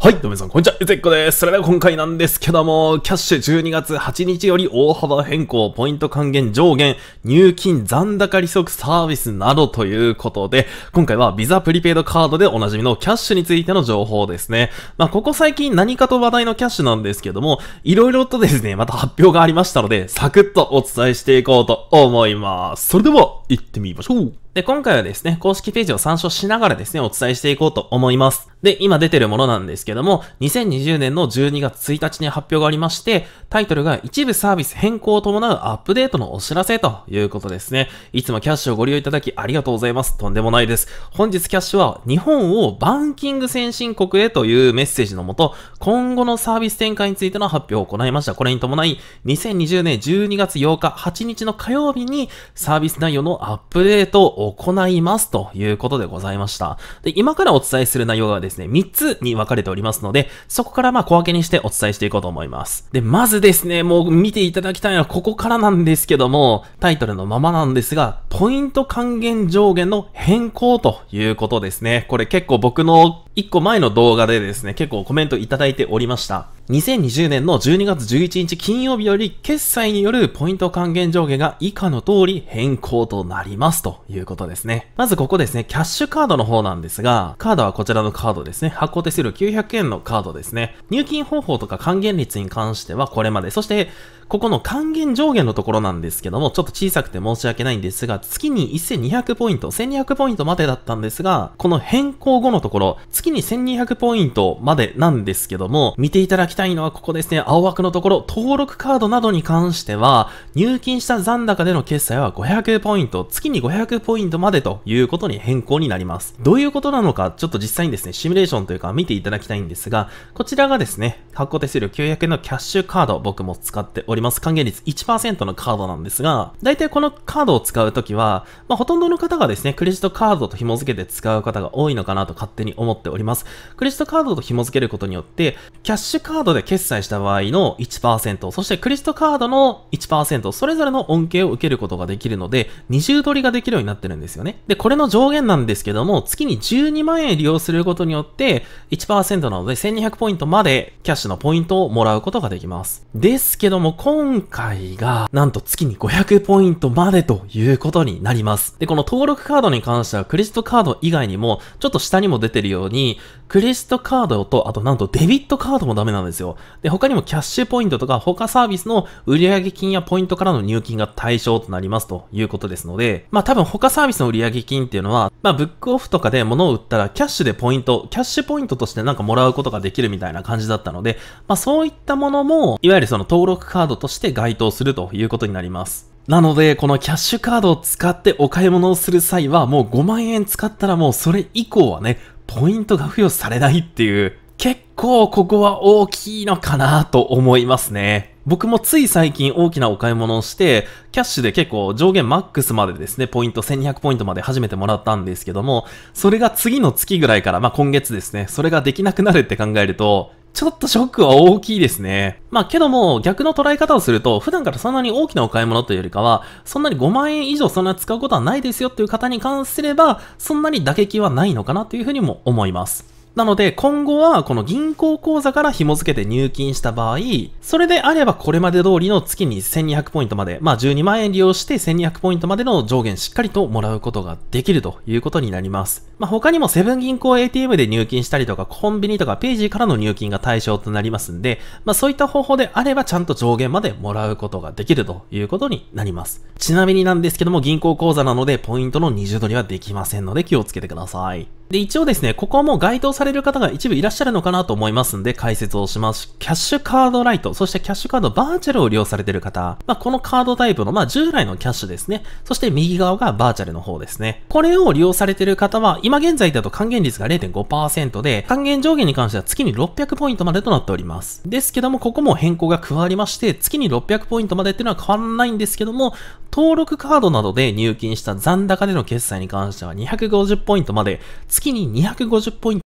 はい、どうも皆さん、こんにちは。ゆずっこです。それでは今回なんですけども、キャッシュ12月8日より大幅変更、ポイント還元上限、入金残高利息サービスなどということで、今回はビザプリペイドカードでおなじみのキャッシュについての情報ですね。まあ、ここ最近何かと話題のキャッシュなんですけども、いろいろとですね、また発表がありましたので、サクッとお伝えしていこうと思います。それでは、行ってみましょう。で、今回はですね、公式ページを参照しながらですね、お伝えしていこうと思います。で、今出てるものなんですけども、2020年の12月1日に発表がありまして、タイトルが一部サービス変更を伴うアップデートのお知らせということですね。いつもキャッシュをご利用いただきありがとうございます。とんでもないです。本日キャッシュは日本をバンキング先進国へというメッセージのもと、今後のサービス展開についての発表を行いました。これに伴い、2020年12月8日8日の火曜日にサービス内容のアップデートを行いますということでございました。で、今からお伝えする内容がですね、3つに分かれておりますので、そこからまあ小分けにしてお伝えしていこうと思います。で、まずですね、もう見ていただきたいのはここからなんですけども、タイトルのままなんですが、ポイント還元上限の変更ということですね。これ結構僕の1個前の動画でですね、結構コメントいただいておりました。2020年の12月11日金曜日より決済によるポイント還元上下が以下の通り変更となりますということですね。まずここですね、キャッシュカードの方なんですが、カードはこちらのカードですね。発行手数料900円のカードですね。入金方法とか還元率に関してはこれまで、そしてここの還元上限のところなんですけども、ちょっと小さくて申し訳ないんですが、月に1200ポイント、1200ポイントまでだったんですが、この変更後のところ、月に1200ポイントまでなんですけども、見ていただきたいのはここですね、青枠のところ、登録カードなどに関しては、入金した残高での決済は500ポイント、月に500ポイントまでということに変更になります。どういうことなのか、ちょっと実際にですね、シミュレーションというか見ていただきたいんですが、こちらがですね、発行手数料900円のキャッシュカード、僕も使っております。ります還元率1%のカードなんですが、大体このカードを使うときは、まあ、ほとんどの方がですね、クレジットカードと紐付けて使う方が多いのかなと勝手に思っております。クレジットカードと紐付けることによって、キャッシュカードで決済した場合の1%、そしてクレジットカードの1%、それぞれの恩恵を受けることができるので、二重取りができるようになってるんですよね。で、これの上限なんですけども、月に12万円利用することによって、1%なので1200ポイントまでキャッシュのポイントをもらうことができます。ですけども、今回が、なんと月に500ポイントまでということになります。で、この登録カードに関しては、クレジットカード以外にも、ちょっと下にも出てるように、クレジットカードと、あとなんとデビットカードもダメなんですよ。で、他にもキャッシュポイントとか、他サービスの売上金やポイントからの入金が対象となりますということですので、まあ多分他サービスの売上金っていうのは、まあブックオフとかで物を売ったらキャッシュでポイント、キャッシュポイントとしてなんかもらうことができるみたいな感じだったので、まあそういったものも、いわゆるその登録カードとして該当するということになります。なので、このキャッシュカードを使ってお買い物をする際は、もう5万円使ったらもうそれ以降はね、ポイントが付与されないっていう、結構ここは大きいのかなと思いますね。僕もつい最近大きなお買い物をして、キャッシュで結構上限マックスまでですね、ポイント1200ポイントまで初めてもらったんですけども、それが次の月ぐらいから、まあ今月ですね、それができなくなるって考えると、ちょっとショックは大きいですね。まあけども、逆の捉え方をすると、普段からそんなに大きなお買い物というよりかは、そんなに5万円以上そんな使うことはないですよっていう方に関すれば、そんなに打撃はないのかなというふうにも思います。なので、今後はこの銀行口座から紐付けて入金した場合、それであればこれまで通りの月に1200ポイントまで、まあ12万円利用して1200ポイントまでの上限しっかりともらうことができるということになります。まあ他にもセブン銀行 ATM で入金したりとか、コンビニとかページからの入金が対象となりますんで、まあそういった方法であればちゃんと上限までもらうことができるということになります。ちなみになんですけども銀行口座なのでポイントの二重取りはできませんので気をつけてください。で、一応ですね、ここはもう該当される方が一部いらっしゃるのかなと思いますんで解説をします。キャッシュカードライト、そしてキャッシュカードバーチャルを利用されている方、まあ、このカードタイプの、まあ、従来のキャッシュですね。そして右側がバーチャルの方ですね。これを利用されている方は、今現在だと還元率が0.5%で、還元上限に関しては月に600ポイントまでとなっております。ですけども、ここも変更が加わりまして、月に600ポイントまでっていうのは変わらないんですけども、登録カードなどで入金した残高での決済に関しては250ポイントまで、月に250ポイント。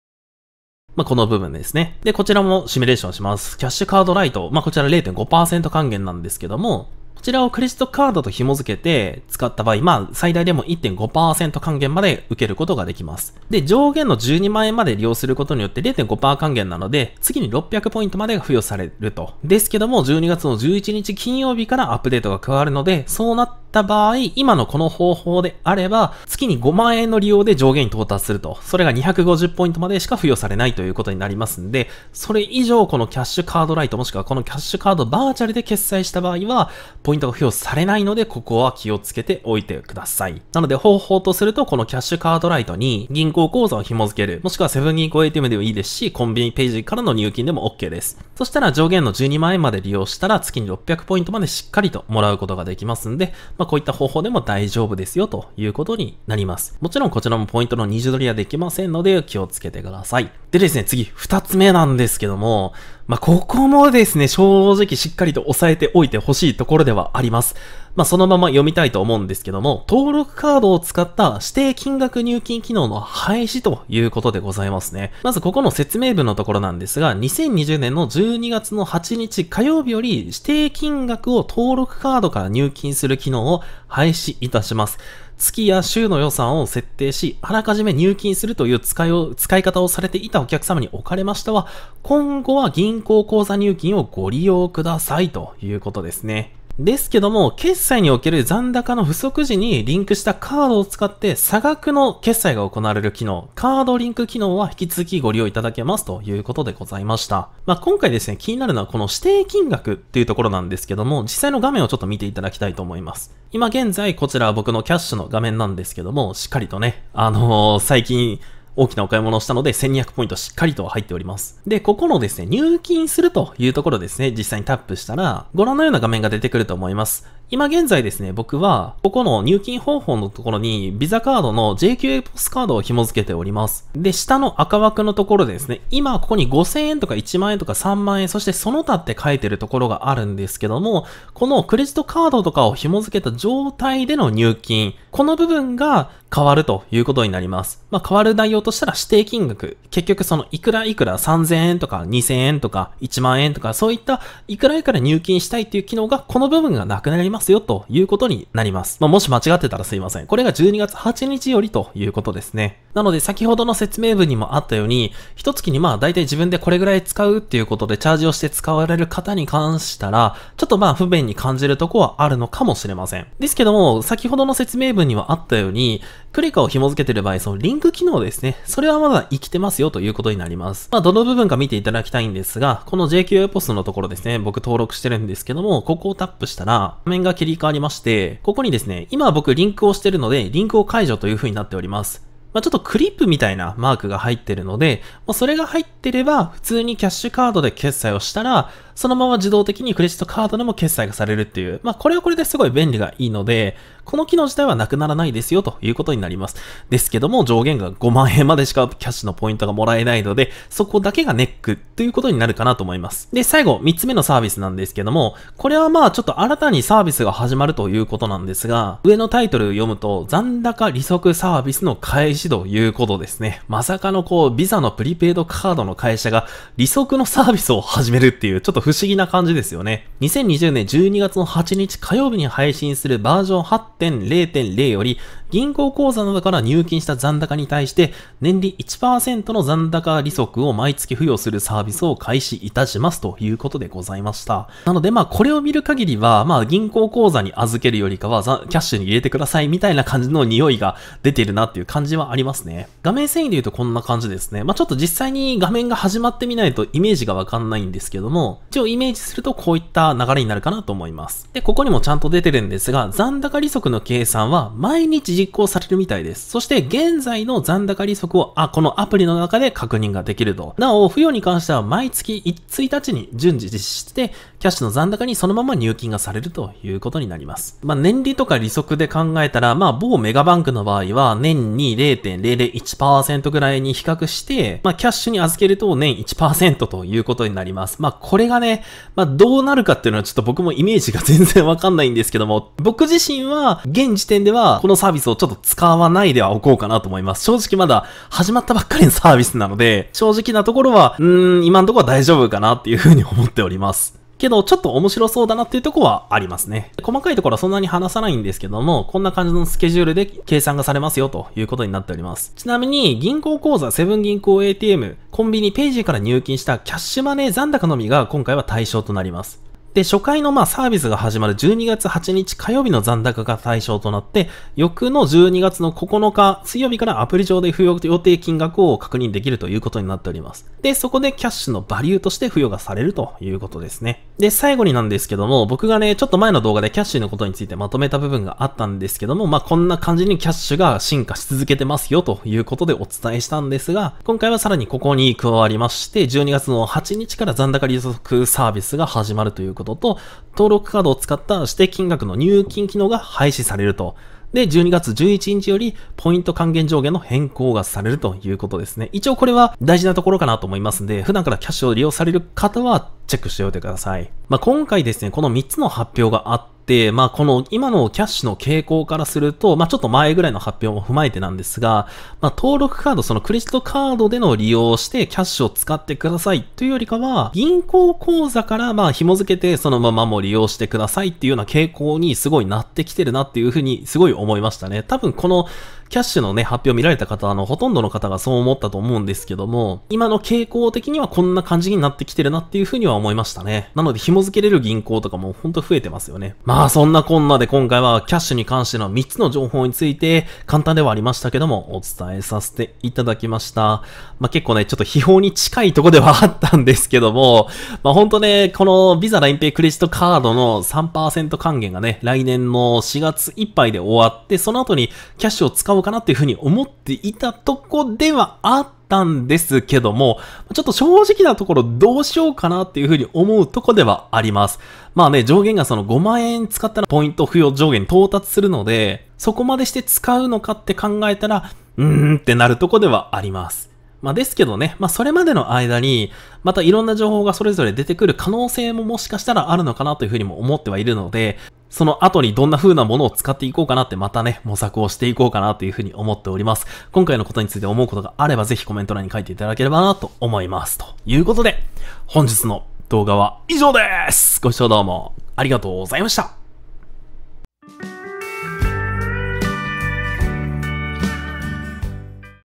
まあ、この部分ですね。で、こちらもシミュレーションします。キャッシュカードライト。まあ、こちら0.5%還元なんですけども、こちらをクレジットカードと紐付けて使った場合、まあ、最大でも1.5%還元まで受けることができます。で、上限の12万円まで利用することによって0.5%還元なので、次に600ポイントまでが付与されると。ですけども、12月の11日金曜日からアップデートが加わるので、そうなってった場合、今のこの方法であれば、月に5万円の利用で上限に到達すると。それが250ポイントまでしか付与されないということになりますんで、それ以上このキャッシュカードライトもしくはこのキャッシュカードバーチャルで決済した場合は、ポイントが付与されないので、ここは気をつけておいてください。なので方法とすると、このキャッシュカードライトに銀行口座を紐付ける、もしくはセブン銀行 ATM でもいいですし、コンビニページからの入金でも OK です。そしたら上限の12万円まで利用したら月に600ポイントまでしっかりともらうことができますんで、まあ、こういった方法でも大丈夫ですよということになります。もちろんこちらもポイントの二重取りはできませんので気をつけてください。でですね、次、二つ目なんですけども、まあ、ここもですね、正直しっかりと押さえておいてほしいところではあります。まあ、そのまま読みたいと思うんですけども、登録カードを使った指定金額入金機能の廃止ということでございますね。まずここの説明文のところなんですが、2020年の12月の8日火曜日より指定金額を登録カードから入金する機能を廃止いたします。月や週の予算を設定し、あらかじめ入金するという使いを使い方をされていたお客様におかれましては、今後は銀行口座入金をご利用くださいということですね。ですけども、決済における残高の不足時にリンクしたカードを使って差額の決済が行われる機能、カードリンク機能は引き続きご利用いただけますということでございました。まあ、今回ですね、気になるのはこの指定金額っていうところなんですけども、実際の画面をちょっと見ていただきたいと思います。今現在、こちらは僕のキャッシュの画面なんですけども、しっかりとね、あのー、最近、大きなお買い物をしたので1200ポイントしっかりと入っております。で、ここのですね、入金するというところですね、実際にタップしたら、ご覧のような画面が出てくると思います。今現在ですね、僕は、ここの入金方法のところに、ビザカードの JQA ポスカードを紐付けております。で、下の赤枠のところでですね、今ここに5000円とか1万円とか3万円、そしてその他って書いてるところがあるんですけども、このクレジットカードとかを紐付けた状態での入金、この部分が変わるということになります。まあ、変わる内容としたら指定金額、結局そのいくらいくら3000円とか2000円とか1万円とか、そういったいくらいくら入金したいっていう機能がこの部分がなくなります。ますよということになります。まあ、もし間違ってたらすいません。これが12月8日よりということですね。なので先ほどの説明文にもあったように、一月にまあ大体自分でこれぐらい使うっていうことでチャージをして使われる方に関したら、ちょっとまあ不便に感じるとこはあるのかもしれません。ですけども、先ほどの説明文にはあったように、クレカを紐付けてる場合、そのリンク機能ですね。それはまだ生きてますよということになります。まあ、どの部分か見ていただきたいんですが、この JQA ポストのところですね、僕登録してるんですけども、ここをタップしたら、画面が切り替わりまして、ここにですね、今僕リンクをしてるので、リンクを解除という風になっております。まあ、ちょっとクリップみたいなマークが入ってるので、まあ、それが入ってれば、普通にキャッシュカードで決済をしたら、そのまま自動的にクレジットカードでも決済がされるっていう、まあこれはこれですごい便利がいいので、この機能自体はなくならないですよということになります。ですけども、上限が5万円までしかキャッシュのポイントがもらえないので、そこだけがネックということになるかなと思います。で、最後、3つ目のサービスなんですけども、これはまあちょっと新たにサービスが始まるということなんですが、上のタイトル読むと、残高利息サービスの開始ということですね。まさかのこう、ビザのプリペイドカードの会社が利息のサービスを始めるっていう、ちょっと不思議な感じですよね。2020年12月の8日火曜日に配信するバージョン8.0.0より銀行口座などから入金した残高に対して、年利1%の残高利息を毎月付与するサービスを開始いたしますということでございました。なので、まあ、これを見る限りは、まあ、銀行口座に預けるよりかは、キャッシュに入れてくださいみたいな感じの匂いが出てるなっていう感じはありますね。画面遷移で言うとこんな感じですね。まあ、ちょっと実際に画面が始まってみないとイメージがわかんないんですけども、一応イメージするとこういった流れになるかなと思います。で、ここにもちゃんと出てるんですが、残高利息の計算は毎日実行されるみたいです。そして現在の残高利息を、あ、このアプリの中で確認ができると。なお、付与に関しては毎月 1, 日に順次実施して、キャッシュの残高にそのまま入金がされるということになります。まあ、年利とか利息で考えたら、まあ、某メガバンクの場合は、年に0.001%ぐらいに比較して、まあ、キャッシュに預けると年1%ということになります。まあ、これがね、まあ、どうなるかっていうのはちょっと僕もイメージが全然わかんないんですけども、僕自身は、現時点では、このサービスををちょっと使わないではおこうかなと思います。正直まだ始まったばっかりのサービスなので、正直なところは、うーん、今のところは大丈夫かなっていうふうに思っております。けど、ちょっと面白そうだなっていうとこはありますね。細かいところはそんなに話さないんですけども、こんな感じのスケジュールで計算がされますよということになっております。ちなみに、銀行口座、セブン銀行 ATM、コンビニ、ペイジーから入金したキャッシュマネー残高のみが今回は対象となります。で、初回のまあサービスが始まる12月8日火曜日の残高が対象となって、翌の12月の9日水曜日からアプリ上で付与予定金額を確認できるということになっております。で、そこでキャッシュのバリューとして付与がされるということですね。で、最後になんですけども、僕がね、ちょっと前の動画でキャッシュのことについてまとめた部分があったんですけども、まあこんな感じにキャッシュが進化し続けてますよということでお伝えしたんですが、今回はさらにここに加わりまして、12月の8日から残高利息サービスが始まるということことと、登録カードを使った指定金額の入金機能が廃止されると。で、12月11日より、ポイント還元上限の変更がされるということですね。一応これは大事なところかなと思いますんで、普段からキャッシュを利用される方はチェックしておいてください。まあ、今回ですね、この3つの発表があって、、まあ、この今のキャッシュの傾向からすると、まあ、ちょっと前ぐらいの発表も踏まえてなんですが、まあ、登録カード、そのクレジットカードでの利用をしてキャッシュを使ってくださいというよりかは、銀行口座からまあ紐付けてそのままも利用してくださいっていうような傾向にすごいなってきてるなっていうふうにすごい思いましたね。多分このキャッシュのね、発表見られた方、あの、ほとんどの方がそう思ったと思うんですけども、今の傾向的にはこんな感じになってきてるなっていうふうには思いましたね。なので、紐付けれる銀行とかもほんと増えてますよね。まあ、そんなこんなで今回はキャッシュに関しての3つの情報について、簡単ではありましたけども、お伝えさせていただきました。まあ、結構ね、ちょっと秘宝に近いとこではあったんですけども、まあ、ほんとね、このビザ LINEPay クレジットカードの3%還元がね、来年の4月いっぱいで終わって、その後にキャッシュを使ううかなっていうふうに思っていたとこではあったんですけども、ちょっと正直なところどうしようかなっていうふうに思うとこではあります。まあね、上限がその5万円使ったらポイント付与上限に到達するので、そこまでして使うのかって考えたら、うーんってなるとこではあります。まあ、ですけどね、まあ、それまでの間に、またいろんな情報がそれぞれ出てくる可能性ももしかしたらあるのかなというふうにも思ってはいるので、その後にどんな風なものを使っていこうかなってまたね、模索をしていこうかなというふうに思っております。今回のことについて思うことがあればぜひコメント欄に書いていただければなと思います。ということで、本日の動画は以上ですご視聴どうもありがとうございました